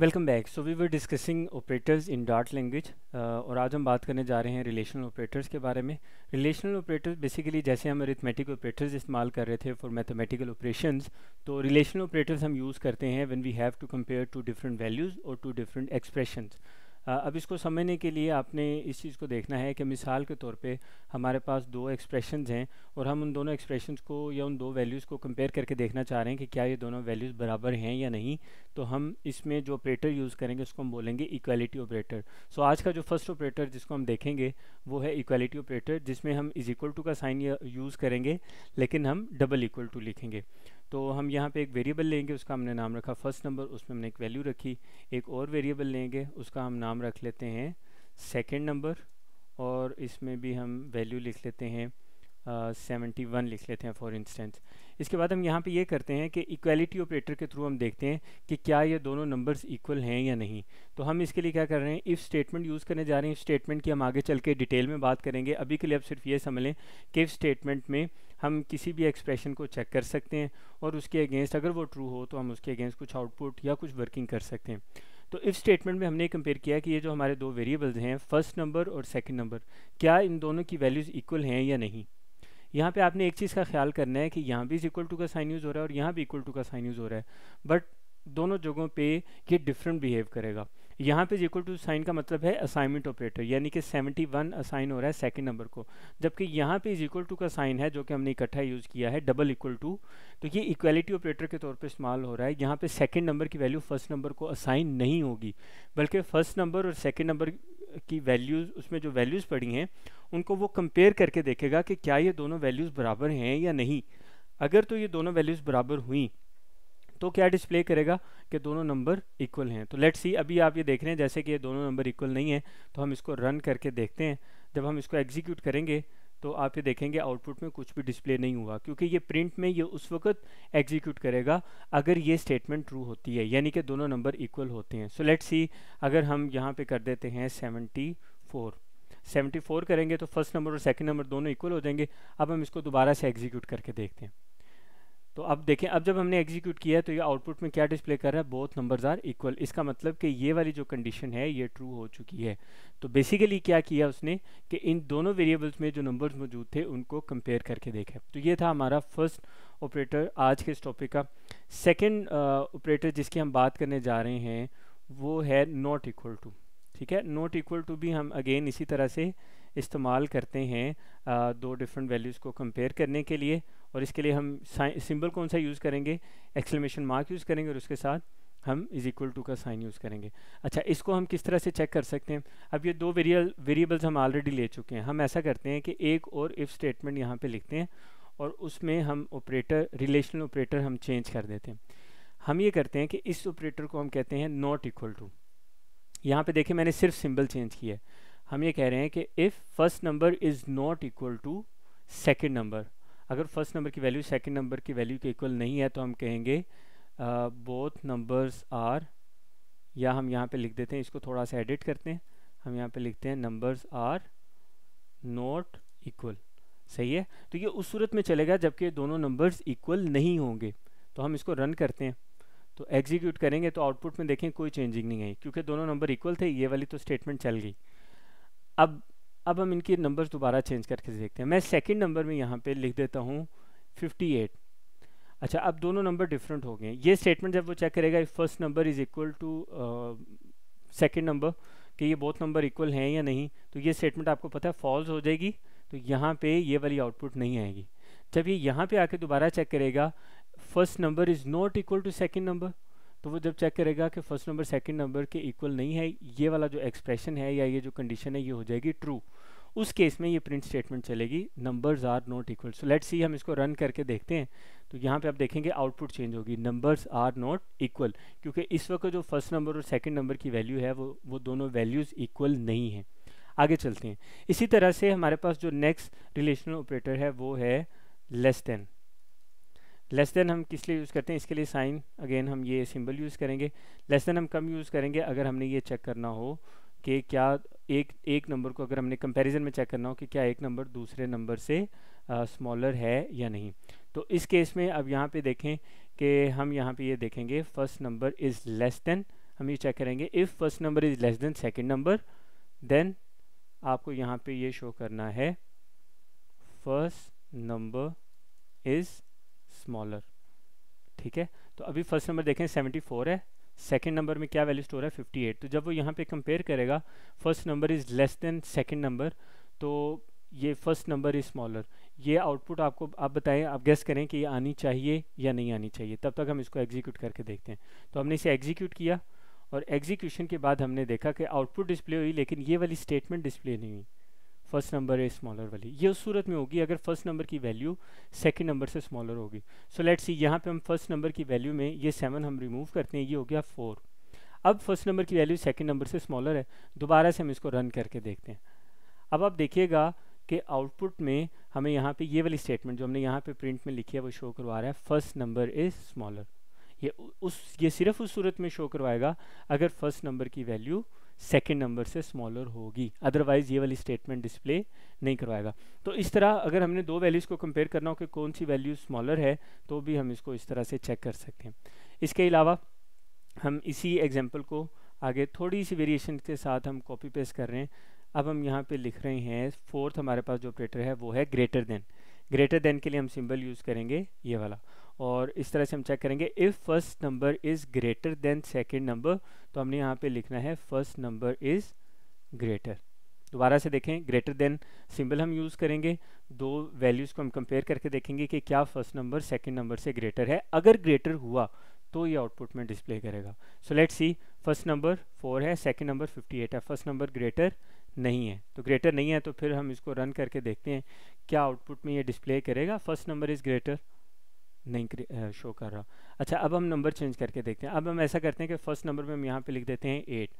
welcome back so we were discussing operators in Dart language और आज हम बात करने जा रहे हैं रिलेशनल ऑपरेटर्स के बारे में रिलेशनल ऑपरेटर्स बेसिकली जैसे हम अरिथमेटिक ऑपरेटर्स इस्तेमाल कर रहे थे फॉर मैथमेटिकल ऑपरेशंस तो रिलेशनल ऑपरेटर्स हम यूज़ करते हैं when we have to compare two different values और टू डिफरेंट एक्सप्रेशंस अब इसको समझने के लिए आपने इस चीज़ को देखना है कि मिसाल के तौर पे हमारे पास दो एक्सप्रेशंस हैं और हम उन दोनों एक्सप्रेशंस को या उन दो वैल्यूज़ को कंपेयर करके देखना चाह रहे हैं कि क्या ये दोनों वैल्यूज़ बराबर हैं या नहीं तो हम इसमें जो ऑपरेटर यूज़ करेंगे उसको हम बोलेंगे इक्वालिटी ऑपरेटर सो आज का जो फर्स्ट ऑपरेटर जिसको हम देखेंगे वो है इक्वालिटी ऑपरेटर जिसमें हम इज़ इक्वल टू का साइन यूज़ करेंगे लेकिन हम डबल इक्वल टू लिखेंगे तो हम यहाँ पे एक वेरिएबल लेंगे उसका हमने नाम रखा फर्स्ट नंबर उसमें हमने एक वैल्यू रखी एक और वेरिएबल लेंगे उसका हम नाम रख लेते हैं सेकेंड नंबर और इसमें भी हम वैल्यू लिख लेते हैं सेवेंटी uh, वन लिख लेते हैं फॉर इंस्टेंस इसके बाद हम यहाँ पे ये यह करते हैं कि इक्वलिटी ऑपरेटर के थ्रू हम देखते हैं कि क्या ये दोनों नंबर्स इक्वल हैं या नहीं तो हम इसके लिए क्या कर रहे हैं इफ़ स्टेटमेंट यूज़ करने जा रहे हैं इफ़ स्टेटमेंट की हम आगे चल के डिटेल में बात करेंगे अभी के लिए आप सिर्फ ये समझ लें कि इफ़ स्टेटमेंट में हम किसी भी एक्सप्रेशन को चेक कर सकते हैं और उसके अगेंस्ट अगर वो ट्रू हो तो हम उसके अगेंस्ट कुछ आउटपुट या कुछ वर्किंग कर सकते हैं तो इफ स्टेटमेंट में हमने कंपेयर किया कि ये जो हमारे दो वेरिएबल्स हैं फर्स्ट नंबर और सेकंड नंबर क्या इन दोनों की वैल्यूज़ इक्वल हैं या नहीं यहाँ पे आपने एक चीज़ का ख्याल करना है कि यहाँ भी इक्वल टू का साइन यूज़ हो रहा है और यहाँ भी इक्वल टू का साइन यूज़ हो रहा है बट दोनों जगहों पे ये डिफरेंट बिहेव करेगा यहाँ पे इक्वल टू साइन का मतलब है असाइनमेंट ऑपरेटर यानी कि 71 असाइन हो रहा है सेकंड नंबर को जबकि यहाँ पे इज इक्वल टू का साइन है जो कि हमने इकट्ठा यूज़ किया है डबल इक्वल टू तो ये इक्वलिटी ऑपरेटर के तौर पे इस्तेमाल हो रहा है यहाँ पे सेकंड नंबर की वैल्यू फर्स्ट नंबर को असाइन नहीं होगी बल्कि फर्स्ट नंबर और सेकेंड नंबर की वैल्यूज़ उसमें जो वैल्यूज़ पड़ी हैं उनको वो कंपेयर करके देखेगा कि क्या ये दोनों वैल्यूज़ बराबर हैं या नहीं अगर तो ये दोनों वैल्यूज़ बराबर हुई तो क्या डिस्प्ले करेगा कि दोनों नंबर इक्वल हैं तो लेट्स सी अभी आप ये देख रहे हैं जैसे कि ये दोनों नंबर इक्वल नहीं है तो हम इसको रन करके देखते हैं जब हम इसको एग्जीक्यूट करेंगे तो आप ये देखेंगे आउटपुट में कुछ भी डिस्प्ले नहीं हुआ क्योंकि ये प्रिंट में ये उस वक्त एग्जीक्यूट करेगा अगर ये स्टेटमेंट ट्रू होती है यानी कि दोनों नंबर इक्वल होते हैं सो लेट्स सी अगर हम यहाँ पे कर देते हैं सेवनटी फोर 74 करेंगे तो फर्स्ट नंबर और सेकंड नंबर दोनों इक्वल हो जाएंगे अब हम इसको दोबारा से एग्जीक्यूट करके देखते हैं तो अब देखें अब जब हमने एग्जीक्यूट किया है तो ये आउटपुट में क्या डिस्प्ले कर रहा है बोथ नंबर्स आर इक्वल इसका मतलब कि ये वाली जो कंडीशन है ये ट्रू हो चुकी है तो बेसिकली क्या किया उसने कि इन दोनों वेरिएबल्स में जो नंबर्स मौजूद थे उनको कंपेयर करके देखा तो ये था हमारा फर्स्ट ऑपरेटर आज के इस टॉपिक का सेकेंड ऑपरेटर जिसकी हम बात करने जा रहे हैं वो है नॉट इक्वल टू ठीक है नॉट इक्वल टू भी हम अगेन इसी तरह से इस्तेमाल करते हैं uh, दो डिफरेंट वैल्यूज़ को कंपेयर करने के लिए और इसके लिए हम सिंबल कौन सा यूज़ करेंगे एक्सलमेशन मार्क यूज़ करेंगे और उसके साथ हम इज़ इक्वल टू का साइन यूज़ करेंगे अच्छा इसको हम किस तरह से चेक कर सकते हैं अब ये दो वेरियल वेरिएबल्स हम ऑलरेडी ले चुके हैं हम ऐसा करते हैं कि एक और इफ़ स्टेटमेंट यहाँ पे लिखते हैं और उसमें हम ऑपरेटर रिलेशनल ऑपरेटर हम चेंज कर देते हैं हम ये करते हैं कि इस ऑपरेटर को हम कहते हैं नॉट इक्वल टू यहाँ पे देखें मैंने सिर्फ सिंबल चेंज किया है हम ये कह रहे हैं कि if first number is not equal to second number अगर फर्स्ट नंबर की वैल्यू सेकंड नंबर की वैल्यू के इक्वल नहीं है तो हम कहेंगे बोथ नंबर्स आर या हम यहाँ पे लिख देते हैं इसको थोड़ा सा एडिट करते हैं हम यहाँ पे लिखते हैं नंबर्स आर नॉट इक्वल सही है तो ये उस सूरत में चलेगा जबकि दोनों नंबर्स इक्वल नहीं होंगे तो हम इसको रन करते हैं तो एग्जीक्यूट करेंगे तो आउटपुट में देखें कोई चेंजिंग नहीं आई क्योंकि दोनों नंबर इक्वल थे ये वाली तो स्टेटमेंट चल गई अब अब हम इनके नंबर्स दोबारा चेंज करके देखते हैं मैं सेकंड नंबर में यहाँ पे लिख देता हूँ 58 अच्छा अब दोनों नंबर डिफरेंट हो गए ये स्टेटमेंट जब वो चेक करेगा first number is equal to second number कि ये बहुत नंबर इक्वल हैं या नहीं तो ये स्टेटमेंट आपको पता है फॉल्स हो जाएगी तो यहाँ पर ये वाली आउटपुट नहीं आएगी जब ये यहाँ पर आके दोबारा चेक करेगा first number is not equal to second number तो वो जब चेक करेगा कि फर्स्ट नंबर सेकेंड नंबर के इक्वल नहीं है ये वाला जो एक्सप्रेशन है या ये जो कंडीशन है ये हो जाएगी ट्रू उस केस में ये प्रिंट स्टेटमेंट चलेगी numbers are not equal so let's see हम इसको रन करके देखते हैं तो यहाँ पे आप देखेंगे आउटपुट चेंज होगी नंबर्स आर नॉट इक्वल क्योंकि इस वक्त जो फर्स्ट नंबर और सेकंड नंबर की वैल्यू है वो वो दोनों वैल्यूज़ इक्वल नहीं है आगे चलते हैं इसी तरह से हमारे पास जो नेक्स्ट रिलेशनल ऑपरेटर है वो है लेस देन लेस देन हम किस लिए यूज़ करते हैं इसके लिए साइन अगेन हम ये सिंबल यूज़ करेंगे लेस देन हम कम यूज़ करेंगे अगर हमने ये चेक करना हो कि क्या एक एक नंबर को अगर हमने कंपैरिजन में चेक करना हो कि क्या एक नंबर दूसरे नंबर से स्मॉलर है या नहीं तो इस केस में अब यहाँ पे देखें कि हम यहाँ पे ये यह देखेंगे first number is less than हम ये चेक करेंगे if first number is less than second number then आपको यहाँ पे ये यह शो करना है फर्स्ट नंबर इज़ स्मॉलर ठीक है तो अभी फर्स्ट नंबर देखें सेवेंटी है सेकेंड नंबर में क्या वैल्यू स्टोर है 58 तो जब वो यहाँ पे कंपेयर करेगा first number is less than second number तो ये फर्स्ट नंबर इज़ स्मॉलर ये आउटपुट आपको आप बताएं आप गेस करें कि ये आनी चाहिए या नहीं आनी चाहिए तब तक हम इसको एग्जीक्यूट करके देखते हैं तो हमने इसे एग्जीक्यूट किया और एग्जीक्यूशन के बाद हमने देखा कि आउटपुट डिस्प्ले हुई लेकिन ये वाली स्टेटमेंट डिस्प्ले नहीं हुई फर्स्ट नंबर है स्मॉलर वाली ये उस सूरत में होगी अगर फर्स्ट नंबर की वैल्यू सेकंड नंबर से स्मॉलर होगी सो लेट सी यहाँ पे हम फर्स्ट नंबर की वैल्यू में ये सेवन हम रिमूव करते हैं ये हो गया फोर अब फर्स्ट नंबर की वैल्यू सेकंड नंबर से स्मॉलर है दोबारा से हम इसको रन करके देखते हैं अब आप देखिएगा कि आउटपुट में हमें यहाँ पर ये वाली स्टेटमेंट जो हमने यहाँ पर प्रिंट में लिखी है वो शो करवा रहा है फर्स्ट नंबर इज स्मॉलर ये उस ये सिर्फ उस सूरत में शो करवाएगा अगर फर्स्ट नंबर की वैल्यू सेकेंड नंबर से स्मॉलर होगी अदरवाइज ये वाली स्टेटमेंट डिस्प्ले नहीं करवाएगा तो इस तरह अगर हमने दो वैल्यूज़ को कंपेयर करना हो कि कौन सी वैल्यू स्मॉलर है तो भी हम इसको इस तरह से चेक कर सकते हैं इसके अलावा हम इसी एग्जाम्पल को आगे थोड़ी सी वेरिएशन के साथ हम कॉपी पेस्ट कर रहे हैं अब हम यहाँ पे लिख रहे हैं फोर्थ हमारे पास जो ऑपरेटर है वो है ग्रेटर देन ग्रेटर देन के लिए हम सिंबल यूज़ करेंगे ये वाला और इस तरह से हम चेक करेंगे if first number is greater than second number तो हमने यहाँ पे लिखना है फर्स्ट नंबर इज़ ग्रेटर दोबारा से देखें ग्रेटर देन सिंबल हम यूज़ करेंगे दो वैल्यूज़ को हम कंपेयर करके देखेंगे कि क्या फर्स्ट नंबर सेकेंड नंबर से ग्रेटर है अगर ग्रेटर हुआ तो ये आउटपुट में डिस्प्ले करेगा so let see first number four है सेकेंड नंबर फिफ्टी एट है फर्स्ट नंबर ग्रेटर नहीं है तो ग्रेटर नहीं है तो फिर हम इसको रन करके देखते हैं क्या आउटपुट में ये डिस्प्ले करेगा फर्स्ट नंबर इज़ ग्रेटर नहीं शो कर रहा अच्छा अब हम नंबर चेंज करके देखते हैं अब हम ऐसा करते हैं कि फर्स्ट नंबर में हम यहाँ पे लिख देते हैं एट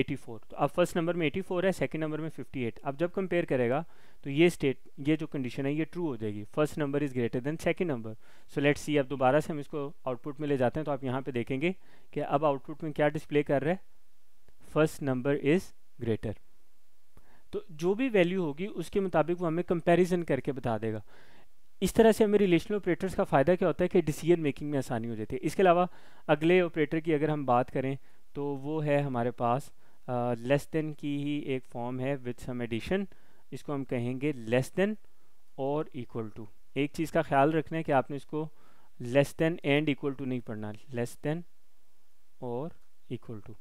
एटी फोर तो अब फर्स्ट नंबर में एटी फोर है सेकंड नंबर में फिफ्टी एट अब जब कंपेयर करेगा तो ये स्टेट ये जो कंडीशन है ये ट्रू हो जाएगी first number is greater than second number so let's see अब दोबारा से हम इसको आउटपुट में ले जाते हैं तो आप यहाँ पे देखेंगे कि अब आउटपुट में क्या डिस्प्ले कर रहा है फर्स्ट नंबर इज़ ग्रेटर तो जो भी वैल्यू होगी उसके मुताबिक वो हमें कंपैरिजन करके बता देगा इस तरह से हमें रिलेशनल ऑपरेटर्स का फ़ायदा क्या होता है कि डिसीजन मेकिंग में आसानी हो जाती है इसके अलावा अगले ऑपरेटर की अगर हम बात करें तो वो है हमारे पास लेस uh, देन की ही एक फॉर्म है विथ सम एडिशन इसको हम कहेंगे लेस देन और इक्वल टू एक चीज़ का ख्याल रखना है कि आपने इसको less than and equal to नहीं पढ़ना लेस देन और इक्वल टू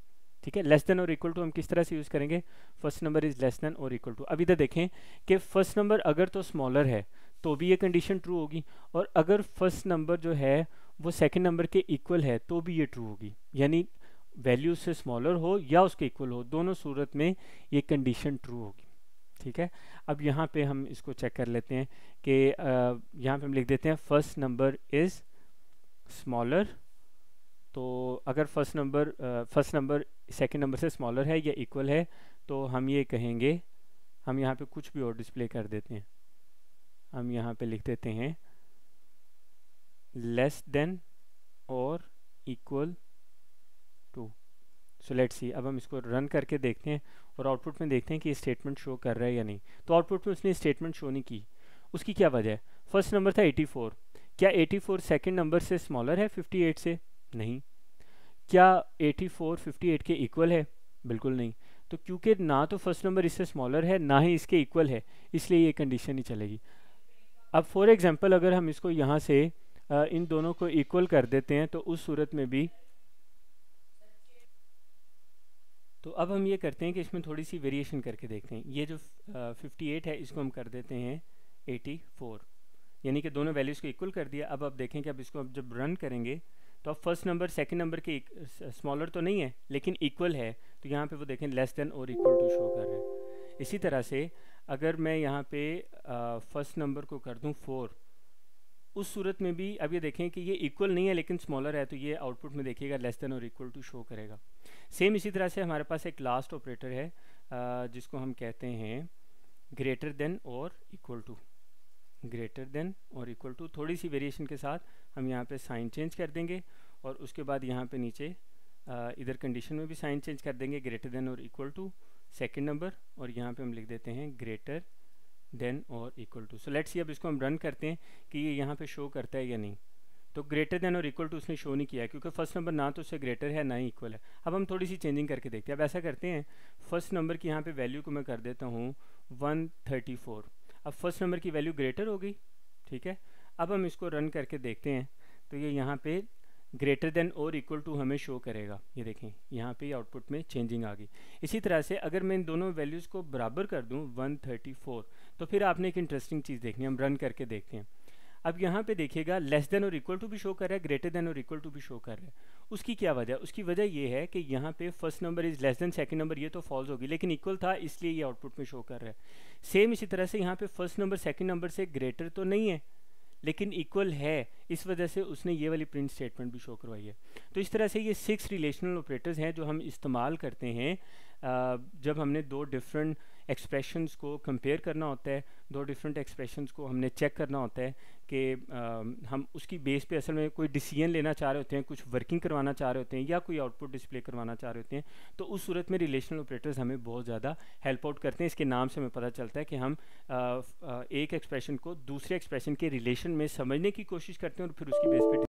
ठीक है लेस देन और इक्वल टू हम किस तरह से यूज़ करेंगे first number is less than और इक्वल टू अब इधर देखें कि फर्स्ट नंबर अगर तो स्मॉलर है तो भी ये कंडीशन ट्रू होगी और अगर फर्स्ट नंबर जो है वो सेकंड नंबर के इक्वल है तो भी ये ट्रू होगी यानी वैल्यू से स्मॉलर हो या उसके इक्वल हो दोनों सूरत में ये कंडीशन ट्रू होगी ठीक है अब यहाँ पे हम इसको चेक कर लेते हैं कि यहाँ पे हम लिख देते हैं फर्स्ट नंबर इज़ स्मॉलर तो अगर first number first number second number से स्मॉलर है या इक्वल है तो हम ये कहेंगे हम यहाँ पे कुछ भी और डिस्प्ले कर देते हैं हम यहाँ पे लिख देते हैं लेस देन और equal to so let's see अब हम इसको रन करके देखते हैं और आउटपुट में देखते हैं कि स्टेटमेंट शो कर रहा है या नहीं तो आउटपुट में उसने स्टेटमेंट शो नहीं की उसकी क्या वजह है फर्स्ट नंबर था 84 क्या 84 सेकेंड नंबर से स्मॉलर है 58 से नहीं क्या 84 58 के इक्वल है बिल्कुल नहीं तो क्योंकि ना तो फर्स्ट नंबर इससे स्मॉलर है ना ही इसके इक्वल है इसलिए ये कंडीशन ही चलेगी अब फॉर एग्ज़ाम्पल अगर हम इसको यहाँ से इन दोनों को इक्वल कर देते हैं तो उस सूरत में भी तो अब हम ये करते हैं कि इसमें थोड़ी सी वेरिएशन करके देखते हैं ये जो फिफ्टी एट है इसको हम कर देते हैं एटी फोर यानी कि दोनों वैल्यूज़ को इक्वल कर दिया अब आप देखें कि अब इसको अब जब रन करेंगे तो अब फर्स्ट नंबर सेकंड नंबर के स्मॉलर तो नहीं है लेकिन इक्वल है तो यहाँ पे वो देखें लेस देन और इक्वल टू शो कर रहा है इसी तरह से अगर मैं यहाँ पे फर्स्ट नंबर को कर दूँ फोर उस सूरत में भी अब ये देखें कि ये इक्वल नहीं है लेकिन स्मॉलर है तो ये आउटपुट में देखिएगा लेस देन और इक्वल टू शो करेगा सेम इसी तरह से हमारे पास एक लास्ट ऑपरेटर है जिसको हम कहते हैं ग्रेटर देन और इक्वल टू ग्रेटर देन और इक्वल टू थोड़ी सी वेरिएशन के साथ हम यहाँ पे साइन चेंज कर देंगे और उसके बाद यहाँ पे नीचे इधर कंडीशन में भी साइन चेंज कर देंगे ग्रेटर देन और इक्वल टू सेकेंड नंबर और यहाँ पे हम लिख देते हैं ग्रेटर देन और इक्वल टू सो लेट्स अब इसको हम रन करते हैं कि ये यहाँ पे शो करता है या नहीं तो ग्रेटर देन और इक्वल टू उसने शो नहीं किया क्योंकि फर्स्ट नंबर ना तो उससे ग्रेटर है ना ही इक्वल है अब हम थोड़ी सी चेंजिंग करके देखते हैं अब ऐसा करते हैं फर्स्ट नंबर की यहाँ पे वैल्यू को मैं कर देता हूँ वन अब फर्स्ट नंबर की वैल्यू ग्रेटर हो गई ठीक है अब हम इसको रन करके देखते हैं तो ये यहाँ पर ग्रेटर देन और इक्वल टू हमें शो करेगा ये देखें यहाँ पे आउटपुट में चेंजिंग आ गई इसी तरह से अगर मैं इन दोनों वैल्यूज़ को बराबर कर दूँ 134 तो फिर आपने एक इंटरेस्टिंग चीज़ देखनी है हम रन करके देखते हैं अब यहाँ पे देखिएगा लेस देन और इक्वल टू भी शो कर रहा है ग्रेटर देन और इक्वल टू भी शो कर रहा है उसकी क्या वजह है उसकी वजह यह है कि यहाँ पे first number is less than second number ये तो फॉल्स होगी लेकिन इक्वल था इसलिए ये आउटपुट में शो कर रहा है सेम इसी तरह से यहाँ पे फर्स्ट नंबर सेकंड नंबर से ग्रेटर तो नहीं है लेकिन इक्वल है इस वजह से उसने ये वाली प्रिंट स्टेटमेंट भी शो करवाई है तो इस तरह से ये सिक्स रिलेशनल ऑपरेटर्स हैं जो हम इस्तेमाल करते हैं जब हमने दो डिफरेंट एक्सप्रेशंस को कंपेयर करना होता है दो डिफरेंट एक्सप्रेशंस को हमने चेक करना होता है कि हम उसकी बेस पे असल में कोई डिसीजन लेना चाह रहे होते हैं कुछ वर्किंग करवाना चाह रहे होते हैं या कोई आउटपुट डिस्प्ले करवाना चाह रहे होते हैं तो उस सूरत में रिलेशनल ऑपरेटर्स हमें बहुत ज़्यादा हेल्प आउट करते हैं इसके नाम से हमें पता चलता है कि हम आ, आ, एक एक्सप्रेशन को दूसरे एक्सप्रेशन के रिलेशन में समझने की कोशिश करते हैं और फिर उसकी बेस पर